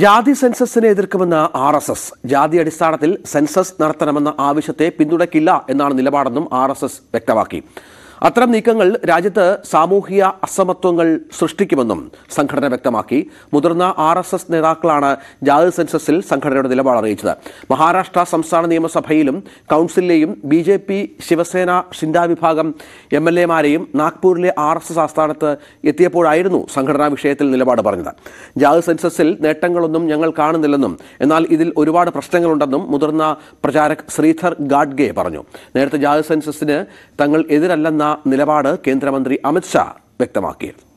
ജാതി സെൻസസിനെ എതിർക്കുമെന്ന ആർ എസ് എസ് ജാതി അടിസ്ഥാനത്തിൽ സെൻസസ് നടത്തണമെന്ന ആവശ്യത്തെ പിന്തുണയ്ക്കില്ല എന്നാണ് നിലപാടെന്നും ആർ എസ് എസ് വ്യക്തമാക്കി അത്തരം നീക്കങ്ങൾ രാജ്യത്ത് സാമൂഹിക അസമത്വങ്ങൾ സൃഷ്ടിക്കുമെന്നും സംഘടന വ്യക്തമാക്കി മുതിർന്ന ആർ എസ് എസ് നേതാക്കളാണ് ജാതി സെൻസസിൽ സംഘടനയുടെ നിലപാട് അറിയിച്ചത് മഹാരാഷ്ട്ര സംസ്ഥാന നിയമസഭയിലും കൗൺസിലിലെയും ബി ജെ പി ശിവസേന ഷിൻഡ വിഭാഗം M L എമാരെയും നാഗ്പൂരിലെ R S S ആസ്ഥാനത്ത് എത്തിയപ്പോഴായിരുന്നു സംഘടനാ വിഷയത്തിൽ നിലപാട് പറഞ്ഞത് ജാതി സെൻസസിൽ നേട്ടങ്ങളൊന്നും ഞങ്ങൾ കാണുന്നില്ലെന്നും എന്നാൽ ഇതിൽ ഒരുപാട് പ്രശ്നങ്ങളുണ്ടെന്നും മുതിർന്ന പ്രചാരക് ശ്രീധർ ഗാഡ്ഗെ പറഞ്ഞു നേരത്തെ ജാതി സെൻസസിന് തങ്ങൾ എതിരല്ലെന്ന നിലപാട് കേന്ദ്രമന്ത്രി അമിത്ഷാ വ്യക്തമാക്കിയിരുന്നു